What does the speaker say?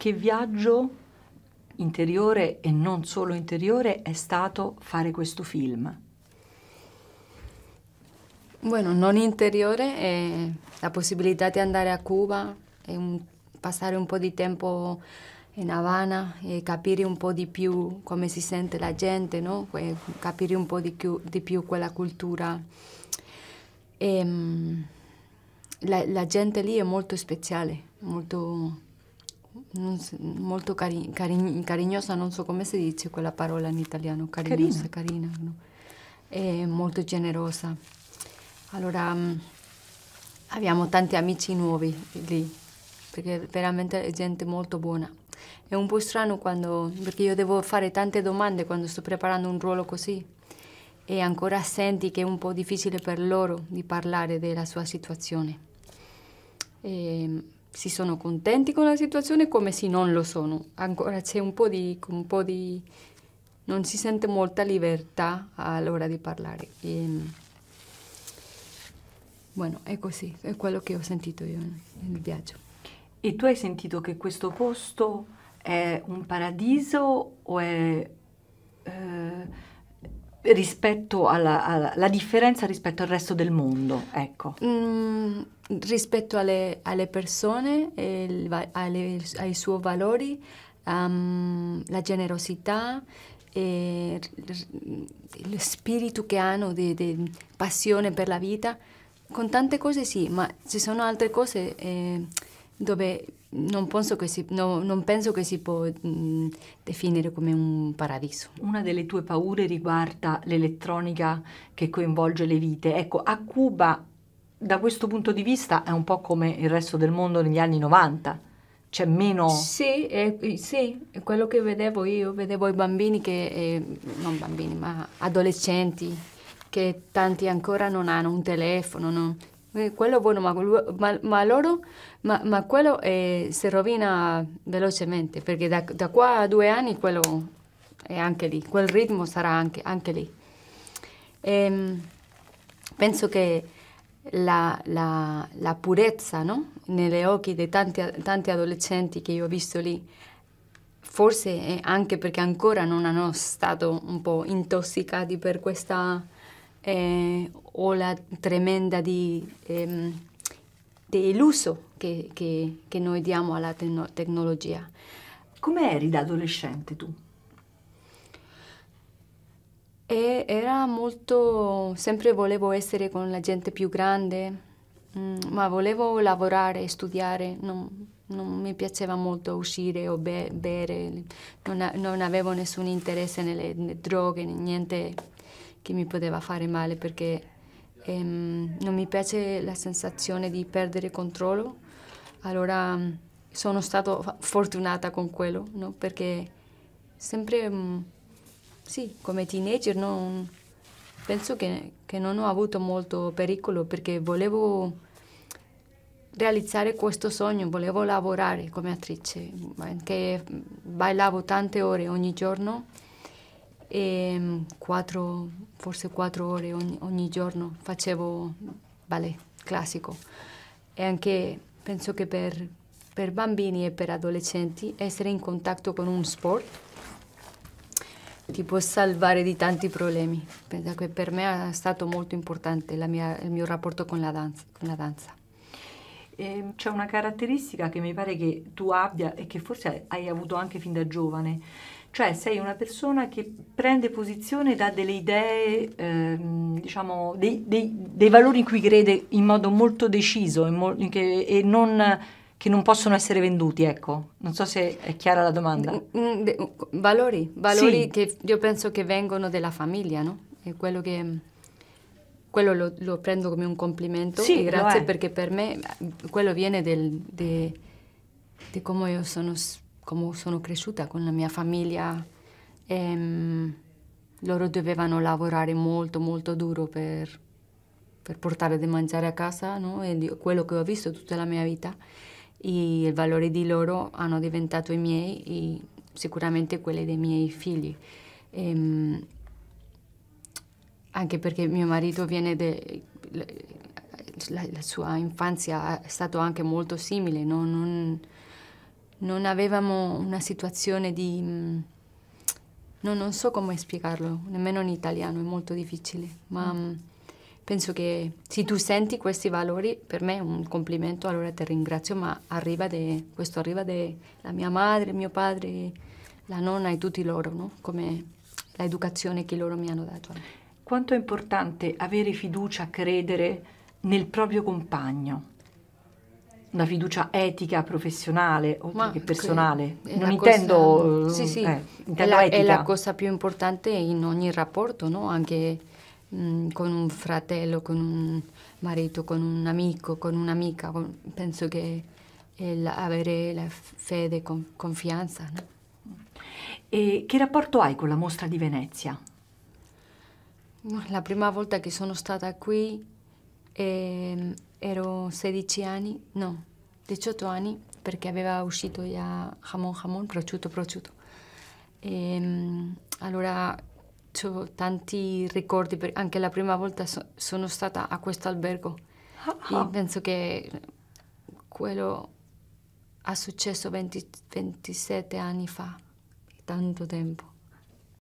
che viaggio interiore e non solo interiore è stato fare questo film? Bueno, non interiore è la possibilità di andare a Cuba e un, passare un po' di tempo in Havana e capire un po' di più come si sente la gente, no? capire un po' di più, di più quella cultura. E, ehm, la, la gente lì è molto speciale, molto molto cari, cari, carignosa, non so come si dice quella parola in italiano, carignosa, carina, carina no? e molto generosa. Allora mm, abbiamo tanti amici nuovi lì, perché veramente è gente molto buona. È un po' strano quando, perché io devo fare tante domande quando sto preparando un ruolo così e ancora senti che è un po' difficile per loro di parlare della sua situazione. E, ehm, si sono contenti con la situazione come se non lo sono. Ancora c'è un po' di... Un po di non si sente molta libertà all'ora di parlare. E, ehm, bueno, è così, è quello che ho sentito io nel viaggio. E tu hai sentito che questo posto è un paradiso o è... Eh rispetto alla, alla, differenza rispetto al resto del mondo, ecco. Mm, rispetto alle, alle persone, il, alle, ai suoi valori, um, la generosità, e lo spirito che hanno di, di, passione per la vita, con tante cose sì, ma ci sono altre cose... Eh, dove non penso, si, no, non penso che si, può mh, mm, definire come un paradiso. Una delle tue paure riguarda l'elettronica che coinvolge le vite. Ecco, a Cuba da questo punto di vista è un po' come il resto del mondo negli anni 90. C'è meno... Sì, eh, sì, quello che vedevo io, vedevo i bambini che, eh, non bambini, ma adolescenti, che tanti ancora non hanno un telefono, non, quello eh, buono, ma, ma, ma loro, ma, ma quello eh, si rovina velocemente, perché da, da, qua a due anni quello è anche lì, quel ritmo sarà anche, anche lì. E, ehm, penso che la, la, la purezza no? nelle occhi di tanti, tanti adolescenti che io ho visto lì, forse è anche perché ancora non hanno stato un po' intossicati per questa eh, la tremenda di, eh, dell'uso che, che, che, noi diamo alla te tecnologia. Come eri da adolescente tu? E era molto, sempre volevo essere con la gente più grande, mm, ma volevo lavorare, studiare, non, non mi piaceva molto uscire o be bere, non, non, avevo nessun interesse nelle, nelle droghe, niente che mi poteva fare male perché ehm, non mi piace la sensazione di perdere controllo. Allora mm, sono stata fortunata con quello, no? perché sempre, mm, sì, come teenager non, penso che, che non ho avuto molto pericolo perché volevo realizzare questo sogno, volevo lavorare come attrice, anche mm, bailavo tante ore ogni giorno e ehm, quattro, forse quattro ore ogni, ogni giorno facevo ballet classico e anche penso che per, per bambini e per adolescenti essere in contatto con un sport ti può salvare di tanti problemi. Per me è stato molto importante mia, il mio rapporto con la danza. danza. Ehm, c'è una caratteristica che mi pare che tu abbia e che forse hai avuto anche fin da giovane, cioè sei una persona che prende posizione da delle idee, ehm, diciamo, dei, dei, dei, valori in cui crede in modo molto deciso mo- che, e non che non possono essere venduti, ecco. Non so se è chiara la domanda. Mm, mm, valori, valori sì. che io penso che vengono dalla famiglia, no? È quello che... Quello lo, lo prendo come un complimento sì, grazie perché per me eh, quello viene del, de, di come io sono come sono cresciuta con la mia famiglia, ehm, loro dovevano lavorare molto, molto duro per, per portare da mangiare a casa, no? quello che ho visto tutta la mia vita. E il valore di loro hanno diventato i miei e sicuramente quelli dei miei figli. Ehm, anche perché mio marito viene de, la, la, sua infanzia è stata anche molto simile, no? non, non avevamo una situazione di... Mm, no, non so come spiegarlo, nemmeno in italiano, è molto difficile, ma mm. mm. penso che se tu senti questi valori, per me è un complimento, allora ti ringrazio, ma arriva de, questo arriva dalla mia madre, mio padre, la nonna e tutti loro, no? come l'educazione che loro mi hanno dato. Quanto è importante avere fiducia, credere nel proprio compagno? una fiducia etica, professionale, oltre Ma che personale. Che non intendo, cosa, sì, sì. Eh, intendo è la, etica. È la cosa più importante in ogni rapporto, no? anche mh, mm, con un fratello, con un marito, con un amico, con un'amica. Con, penso che avere la fede, e con, confianza. No? E che rapporto hai con la mostra di Venezia? La prima volta che sono stata qui... Eh, 16 anni, no, 18 anni, perché aveva uscito già jamon jamon, prosciutto prosciutto. E, ehm, allora ho tanti ricordi, anche la prima volta so, sono stata a questo albergo. e ah, ah. penso che quello è successo 20, 27 anni fa, tanto tempo.